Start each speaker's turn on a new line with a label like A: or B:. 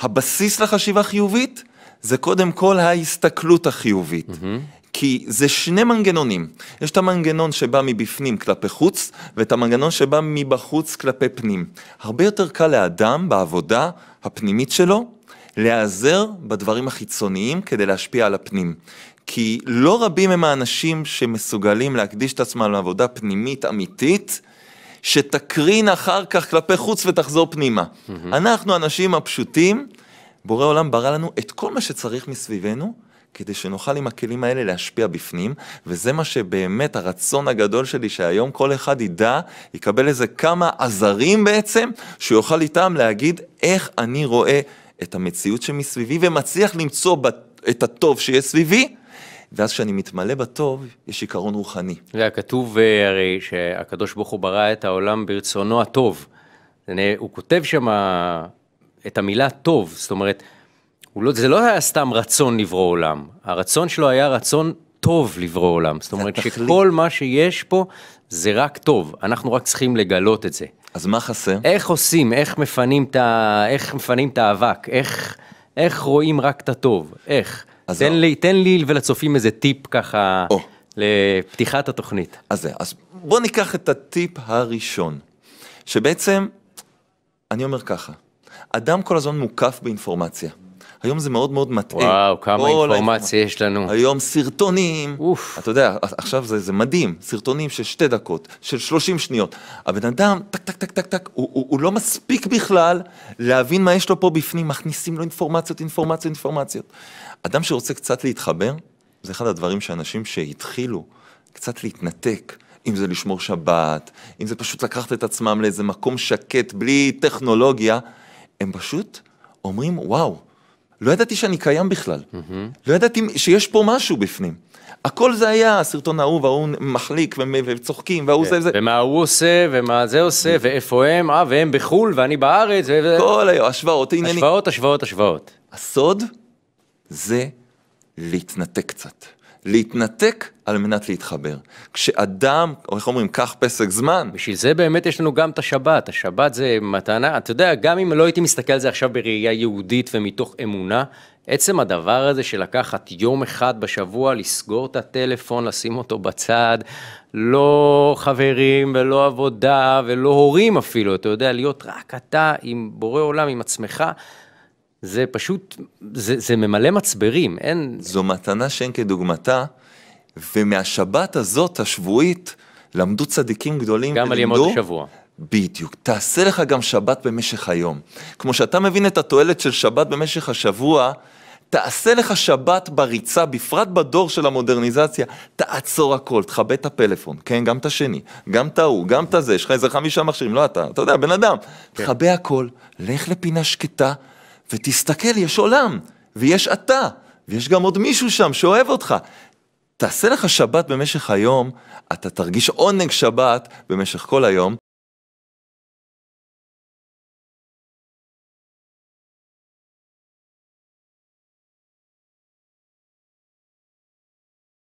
A: הבסיס לחשיבה חיובית זה קודם כל ההסתכלות החיובית. Mm-hmm. כי זה שני מנגנונים, יש את המנגנון שבא מבפנים כלפי חוץ, ואת המנגנון שבא מבחוץ כלפי פנים. הרבה יותר קל לאדם בעבודה הפנימית שלו, להיעזר בדברים החיצוניים כדי להשפיע על הפנים. כי לא רבים הם האנשים שמסוגלים להקדיש את עצמם לעבודה פנימית אמיתית, שתקרין אחר כך כלפי חוץ ותחזור פנימה. Mm-hmm. אנחנו האנשים הפשוטים, בורא עולם ברא לנו את כל מה שצריך מסביבנו, כדי שנוכל עם הכלים האלה להשפיע בפנים, וזה מה שבאמת הרצון הגדול שלי, שהיום כל אחד ידע, יקבל איזה כמה עזרים בעצם, שהוא יוכל איתם להגיד איך אני רואה את המציאות שמסביבי, ומצליח למצוא את הטוב שיש סביבי, ואז כשאני מתמלא בטוב, יש עיקרון רוחני.
B: זה היה כתוב אה, הרי שהקדוש ברוך הוא ברא את העולם ברצונו הטוב. הוא כותב שם את המילה טוב, זאת אומרת, לא, זה לא היה סתם רצון לברוא עולם, הרצון שלו היה רצון טוב לברוא עולם. זאת אומרת התחליט. שכל מה שיש פה זה רק טוב, אנחנו רק צריכים לגלות את זה. אז מה חסר? איך עושים, איך מפנים את האבק, איך, איך רואים רק את הטוב, איך. אז תן לא. לי, תן לי ולצופים איזה טיפ ככה או. לפתיחת התוכנית. אז זה, אז בוא ניקח את הטיפ
A: הראשון, שבעצם, אני אומר ככה, אדם כל הזמן מוקף באינפורמציה. היום זה מאוד מאוד מטעה. וואו, כמה אינפורמציה
B: יש לנו. היום
A: סרטונים, אוף. אתה יודע, עכשיו זה, זה מדהים, סרטונים של שתי דקות, של שלושים שניות. הבן אדם, טק, טק, טק, טק, טק, הוא, הוא, הוא לא מספיק בכלל להבין מה יש לו פה בפנים, מכניסים לו אינפורמציות, אינפורמציות, אינפורמציות. אדם שרוצה קצת להתחבר, זה אחד הדברים שאנשים שהתחילו קצת להתנתק, אם זה לשמור שבת, אם זה פשוט לקחת את עצמם לאיזה מקום שקט בלי טכנולוגיה, הם פשוט אומרים, וואו, לא ידעתי שאני קיים בכלל. Mm-hmm. לא ידעתי שיש פה משהו בפנים.
B: הכל זה היה הסרטון ההוא וההוא מחליק וצוחקים וההוא כן. זה וזה. ומה הוא עושה ומה זה עושה ואיפה הם, אה והם בחול ואני בארץ. ו... כל היום, השוואות, עניינים. השוואות, השוואות, השוואות. הסוד
A: זה להתנתק קצת.
B: להתנתק על מנת להתחבר. כשאדם, או איך אומרים, קח פסק זמן. בשביל זה באמת יש לנו גם את השבת, השבת זה מתנה, אתה יודע, גם אם לא הייתי מסתכל על זה עכשיו בראייה יהודית ומתוך אמונה, עצם הדבר הזה של לקחת יום אחד בשבוע, לסגור את הטלפון, לשים אותו בצד, לא חברים ולא עבודה ולא הורים אפילו, אתה יודע, להיות רק אתה עם בורא עולם, עם עצמך. זה פשוט, זה, זה ממלא מצברים, אין... זו מתנה שאין
A: כדוגמתה, ומהשבת הזאת, השבועית, למדו צדיקים גדולים. גם ולמדו, על ימות השבוע. בדיוק. תעשה לך גם שבת במשך היום. כמו שאתה מבין את התועלת של שבת במשך השבוע, תעשה לך שבת בריצה, בפרט בדור של המודרניזציה, תעצור הכל, תכבה את הפלאפון, כן, גם את השני, גם את ההוא, גם את הזה, יש לך איזה חמישה מכשירים, לא אתה, אתה יודע, בן אדם, כן. תכבה הכל, לך לפינה שקטה, ותסתכל, יש עולם, ויש אתה, ויש גם עוד מישהו שם שאוהב אותך. תעשה לך שבת במשך היום, אתה תרגיש עונג שבת במשך כל היום,